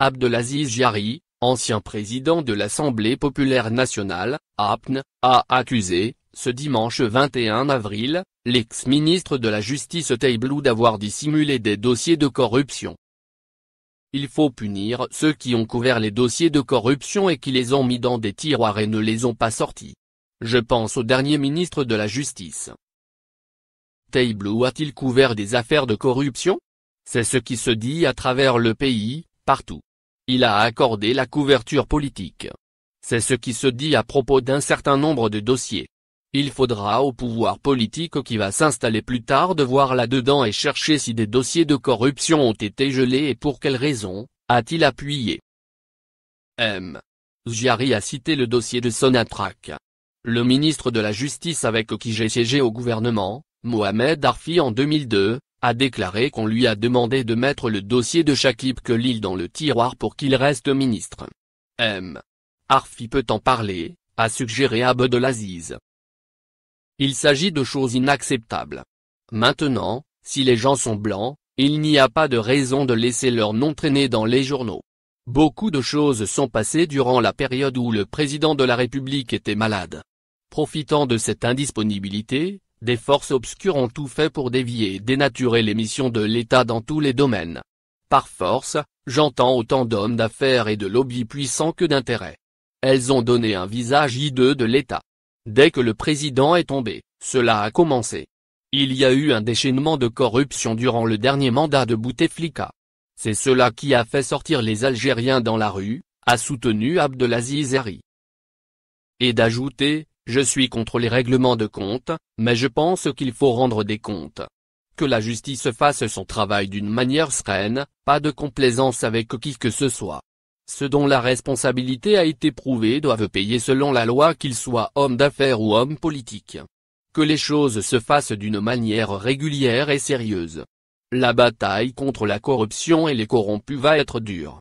Abdelaziz Jari, ancien président de l'Assemblée populaire nationale, APN, a accusé, ce dimanche 21 avril, l'ex-ministre de la Justice Taïblou d'avoir dissimulé des dossiers de corruption. Il faut punir ceux qui ont couvert les dossiers de corruption et qui les ont mis dans des tiroirs et ne les ont pas sortis. Je pense au dernier ministre de la Justice. Taïblou a-t-il couvert des affaires de corruption C'est ce qui se dit à travers le pays, partout il a accordé la couverture politique. C'est ce qui se dit à propos d'un certain nombre de dossiers. Il faudra au pouvoir politique qui va s'installer plus tard de voir là-dedans et chercher si des dossiers de corruption ont été gelés et pour quelles raisons, a-t-il appuyé. M. Ziari a cité le dossier de Sonatrak. Le ministre de la Justice avec qui j'ai siégé au gouvernement, Mohamed Darfi en 2002, a déclaré qu'on lui a demandé de mettre le dossier de Shakib l'île dans le tiroir pour qu'il reste ministre. M. Arfi peut en parler, a suggéré Abdelaziz. Il s'agit de choses inacceptables. Maintenant, si les gens sont blancs, il n'y a pas de raison de laisser leur nom traîner dans les journaux. Beaucoup de choses sont passées durant la période où le président de la République était malade. Profitant de cette indisponibilité, des forces obscures ont tout fait pour dévier et dénaturer les missions de l'État dans tous les domaines. Par force, j'entends autant d'hommes d'affaires et de lobbies puissants que d'intérêts. Elles ont donné un visage hideux de l'État. Dès que le président est tombé, cela a commencé. Il y a eu un déchaînement de corruption durant le dernier mandat de Bouteflika. C'est cela qui a fait sortir les Algériens dans la rue, a soutenu Abdelaziz Et d'ajouter, je suis contre les règlements de compte, mais je pense qu'il faut rendre des comptes. Que la justice fasse son travail d'une manière sereine, pas de complaisance avec qui que ce soit. Ceux dont la responsabilité a été prouvée doivent payer selon la loi qu'ils soient hommes d'affaires ou hommes politiques. Que les choses se fassent d'une manière régulière et sérieuse. La bataille contre la corruption et les corrompus va être dure.